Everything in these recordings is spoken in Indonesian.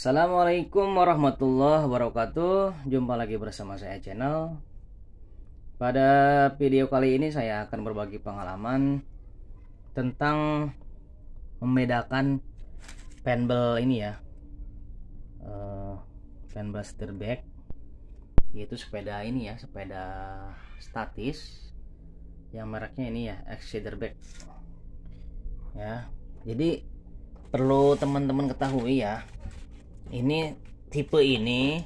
Assalamualaikum warahmatullahi wabarakatuh Jumpa lagi bersama saya channel Pada video kali ini saya akan berbagi pengalaman Tentang Membedakan Penbel ini ya eh, Penbel Yaitu sepeda ini ya Sepeda statis Yang mereknya ini ya Exceder Ya jadi perlu teman-teman ketahui ya ini tipe ini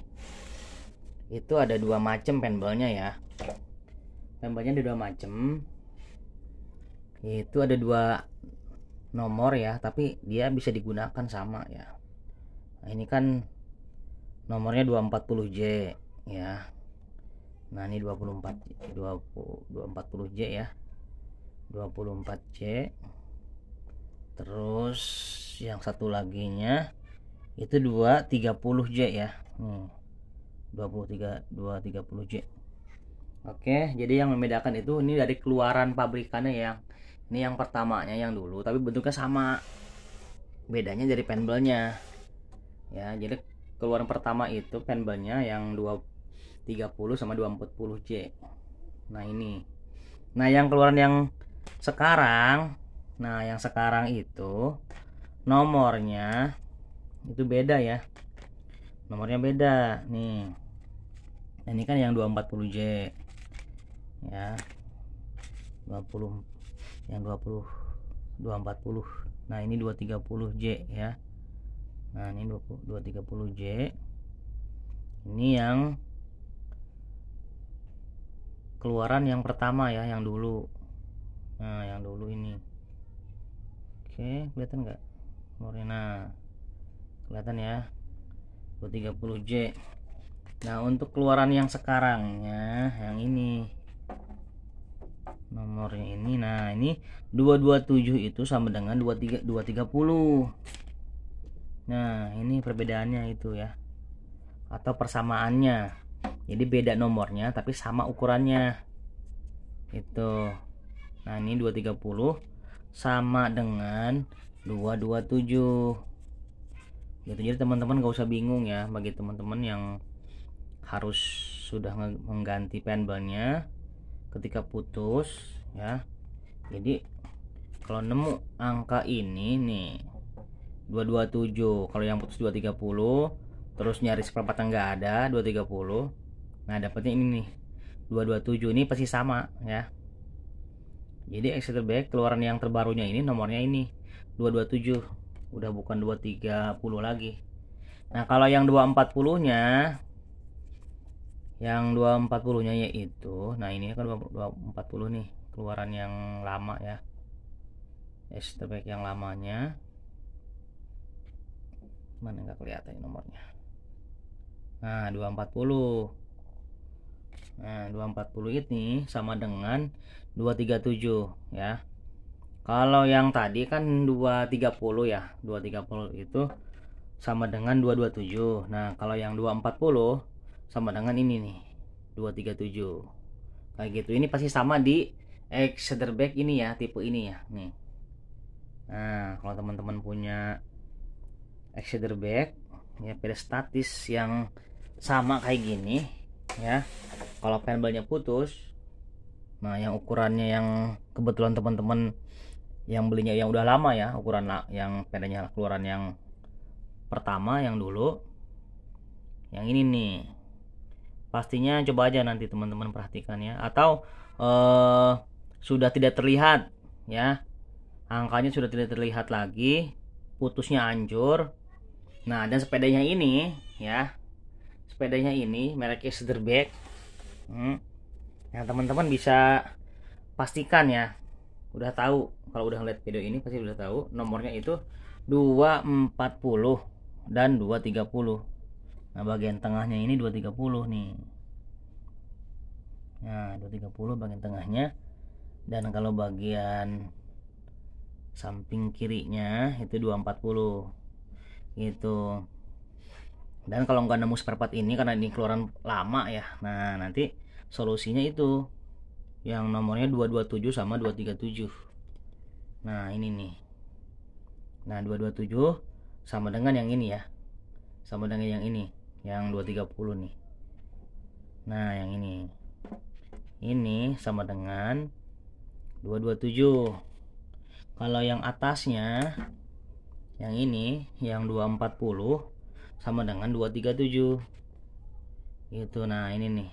itu ada dua macam penbelnya ya penbelnya ada dua macam itu ada dua nomor ya tapi dia bisa digunakan sama ya nah, ini kan nomornya 240J ya nah ini 24 20 240J ya 24J terus yang satu laginya itu 230J ya hmm. 23 230J oke jadi yang membedakan itu ini dari keluaran pabrikannya yang ini yang pertamanya yang dulu tapi bentuknya sama bedanya dari penbelnya ya jadi keluaran pertama itu penbelnya yang 230 sama 240J nah ini nah yang keluaran yang sekarang nah yang sekarang itu nomornya itu beda ya nomornya beda nih ini kan yang 240J ya 20 yang 20 240 nah ini 230J ya nah ini 20, 230J ini yang keluaran yang pertama ya yang dulu nah yang dulu ini oke kelihatan nggak nomornya nah kelihatan ya 230J nah untuk keluaran yang sekarang ya yang ini nomornya ini nah ini 227 itu sama dengan 23 230 nah ini perbedaannya itu ya atau persamaannya jadi beda nomornya tapi sama ukurannya itu nah ini 230 sama dengan 227 gitu jadi teman-teman gak usah bingung ya bagi teman-teman yang harus sudah mengganti penbelnya ketika putus ya jadi kalau nemu angka ini nih 227 kalau yang putus 230 terus nyaris perempatan nggak ada 230 nah dapetnya ini nih 227 ini pasti sama ya jadi exit back keluaran yang terbarunya ini nomornya ini 227 udah bukan 230 lagi nah kalau yang 240 nya yang 240 nya yaitu nah ini kan 240 nih keluaran yang lama ya estepek yang lamanya mana nggak kelihatan nomornya nah 240 nah 240 ini sama dengan 237 ya kalau yang tadi kan 230 ya, 230 itu sama dengan 227. Nah, kalau yang 240 sama dengan ini nih, 237. Kayak gitu. Ini pasti sama di X back ini ya, tipe ini ya, nih. Nah, kalau teman-teman punya X back ya statis yang sama kayak gini ya. Kalau panelnya putus, nah yang ukurannya yang kebetulan teman-teman yang belinya yang udah lama ya ukuran yang pedanya keluaran yang pertama yang dulu yang ini nih pastinya coba aja nanti teman-teman perhatikan ya atau eh, sudah tidak terlihat ya angkanya sudah tidak terlihat lagi putusnya hancur nah dan sepedanya ini ya sepedanya ini merek Easterback hmm. yang teman-teman bisa pastikan ya udah tahu kalau udah ngeliat video ini pasti udah tahu nomornya itu 240 dan 230 nah bagian tengahnya ini 230 nih nah 230 bagian tengahnya dan kalau bagian samping kirinya itu 240 gitu dan kalau nggak nemu spare part ini karena ini keluaran lama ya nah nanti solusinya itu yang nomornya 227 sama 237 nah ini nih nah 227 sama dengan yang ini ya sama dengan yang ini yang 230 nih nah yang ini ini sama dengan 227 kalau yang atasnya yang ini yang 240 sama dengan 237 itu nah ini nih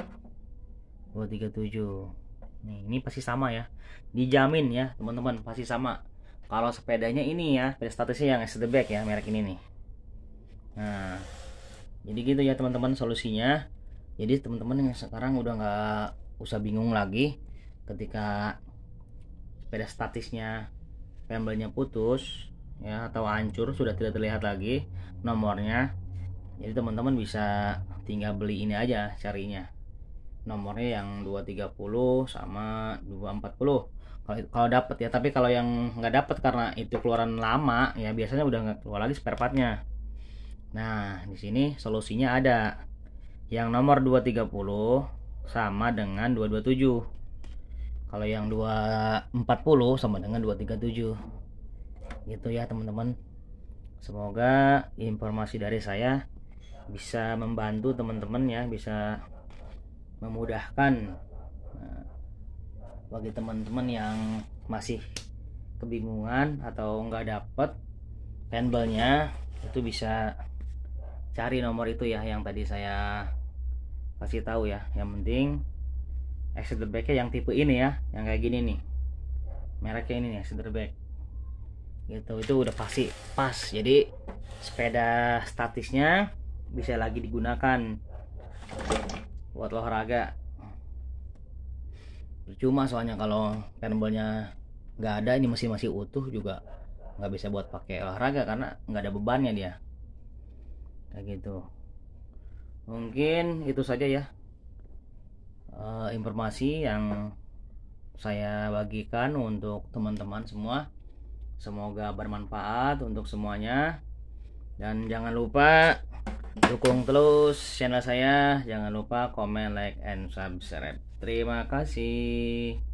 237 Nih, ini pasti sama ya. Dijamin ya, teman-teman, pasti sama. Kalau sepedanya ini ya, sepeda statusnya yang SD Back ya, merek ini nih. Nah, jadi gitu ya teman-teman solusinya. Jadi teman-teman yang sekarang udah nggak usah bingung lagi ketika sepeda statisnya pembelnya putus ya atau hancur sudah tidak terlihat lagi nomornya. Jadi teman-teman bisa tinggal beli ini aja carinya nomornya yang 230 sama 240 kalau kalau dapat ya tapi kalau yang nggak dapat karena itu keluaran lama ya biasanya udah nggak keluar lagi spare partnya nah di sini solusinya ada yang nomor 230 sama dengan 227 kalau yang 240 sama dengan 237 gitu ya teman-teman semoga informasi dari saya bisa membantu teman-teman ya bisa memudahkan nah, bagi teman-teman yang masih kebingungan atau nggak dapet handle itu bisa cari nomor itu ya yang tadi saya kasih tahu ya yang penting exit backnya yang tipe ini ya yang kayak gini nih mereknya ini nih exeter back gitu itu udah pasti pas jadi sepeda statisnya bisa lagi digunakan buat olahraga cuma soalnya kalau penbelnya nggak ada ini masih masih utuh juga nggak bisa buat pakai olahraga karena nggak ada bebannya dia kayak gitu mungkin itu saja ya e, informasi yang saya bagikan untuk teman-teman semua semoga bermanfaat untuk semuanya dan jangan lupa Dukung terus channel saya, jangan lupa comment like, and subscribe. Terima kasih.